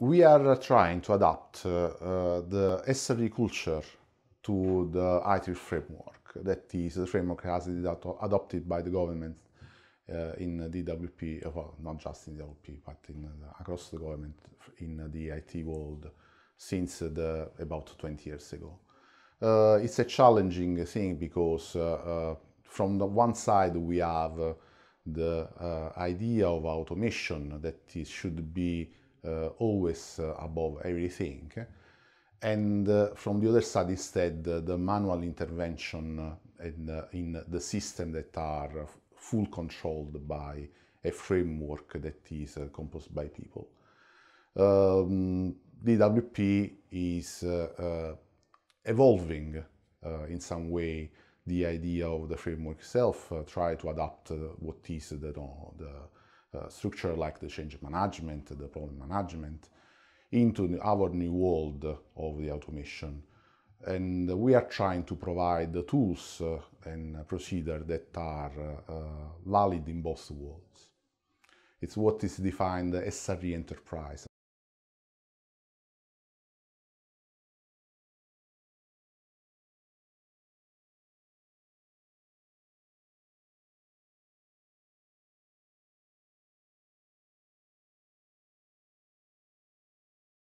we are trying to adapt uh, uh, the SRE culture to the IT framework. That is the framework as it is adopted by the government uh, in DWP, uh, well, not just in DWP, but in, uh, across the government in the IT world since the, about 20 years ago. Uh, it's a challenging thing because from the one side we have the idea of automation that should be uh, always uh, above everything. And uh, from the other side, instead, the manual intervention in, in the system that are full controlled by a framework that is composed by people. Um, DWP is evolving in some way the idea of the framework itself, uh, try to adapt uh, what is the, the, uh, structure like the change management, the problem management, into our new world of the automation. And we are trying to provide the tools uh, and procedures that are uh, valid in both worlds. It's what is defined as SRE enterprise.